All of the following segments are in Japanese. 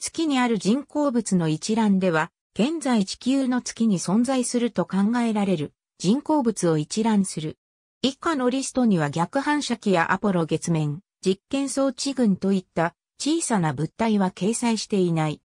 月にある人工物の一覧では、現在地球の月に存在すると考えられる人工物を一覧する。以下のリストには逆反射器やアポロ月面、実験装置群といった小さな物体は掲載していない。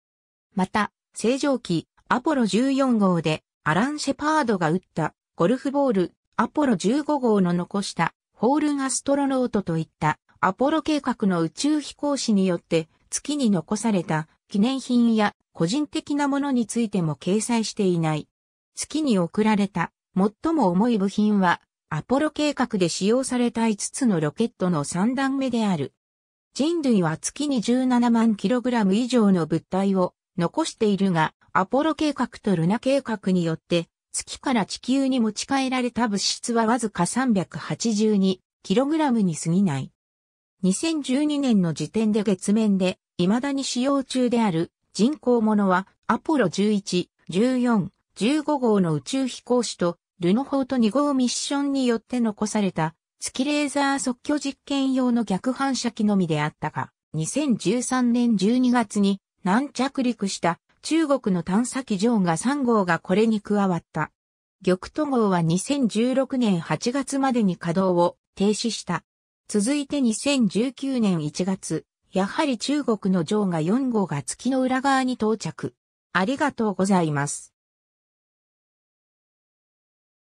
また、正常期アポロ14号でアラン・シェパードが打ったゴルフボールアポロ15号の残したホールンアストロノートといったアポロ計画の宇宙飛行士によって月に残された記念品や個人的なものについても掲載していない。月に送られた最も重い部品はアポロ計画で使用された5つのロケットの3段目である。人類は月に17万キログラム以上の物体を残しているが、アポロ計画とルナ計画によって月から地球に持ち帰られた物質はわずか3 8 2ラムに過ぎない。2012年の時点で月面で未だに使用中である人工物はアポロ11、14、15号の宇宙飛行士とルノホート2号ミッションによって残された月レーザー即興実験用の逆反射機のみであったが、2013年12月に南着陸した中国の探査機ジョーが3号がこれに加わった。玉都号は2016年8月までに稼働を停止した。続いて2019年1月、やはり中国の城が4号が月の裏側に到着。ありがとうございます。